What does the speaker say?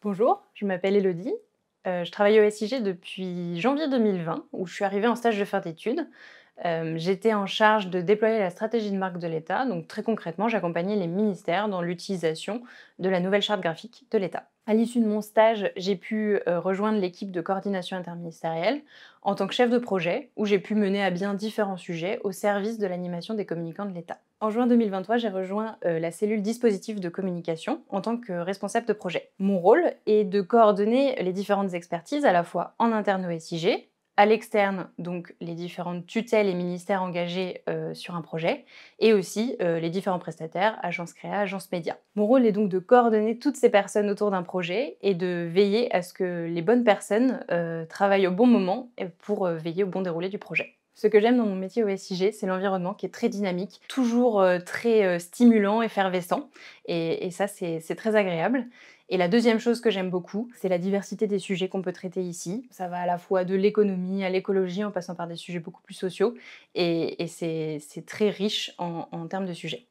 Bonjour, je m'appelle Elodie. Euh, je travaille au SIG depuis janvier 2020, où je suis arrivée en stage de fin d'études. Euh, j'étais en charge de déployer la stratégie de marque de l'État. Donc très concrètement, j'accompagnais les ministères dans l'utilisation de la nouvelle charte graphique de l'État. À l'issue de mon stage, j'ai pu euh, rejoindre l'équipe de coordination interministérielle en tant que chef de projet, où j'ai pu mener à bien différents sujets au service de l'animation des communicants de l'État. En juin 2023, j'ai rejoint euh, la cellule dispositif de communication en tant que responsable de projet. Mon rôle est de coordonner les différentes expertises à la fois en interne au SIG, à l'externe, donc les différentes tutelles et ministères engagés euh, sur un projet, et aussi euh, les différents prestataires, agences créa, agences médias. Mon rôle est donc de coordonner toutes ces personnes autour d'un projet et de veiller à ce que les bonnes personnes euh, travaillent au bon moment pour veiller au bon déroulé du projet. Ce que j'aime dans mon métier au SIG, c'est l'environnement qui est très dynamique, toujours euh, très euh, stimulant, effervescent. Et, et ça, c'est très agréable. Et la deuxième chose que j'aime beaucoup, c'est la diversité des sujets qu'on peut traiter ici. Ça va à la fois de l'économie à l'écologie en passant par des sujets beaucoup plus sociaux. Et, c'est très riche en termes de sujets.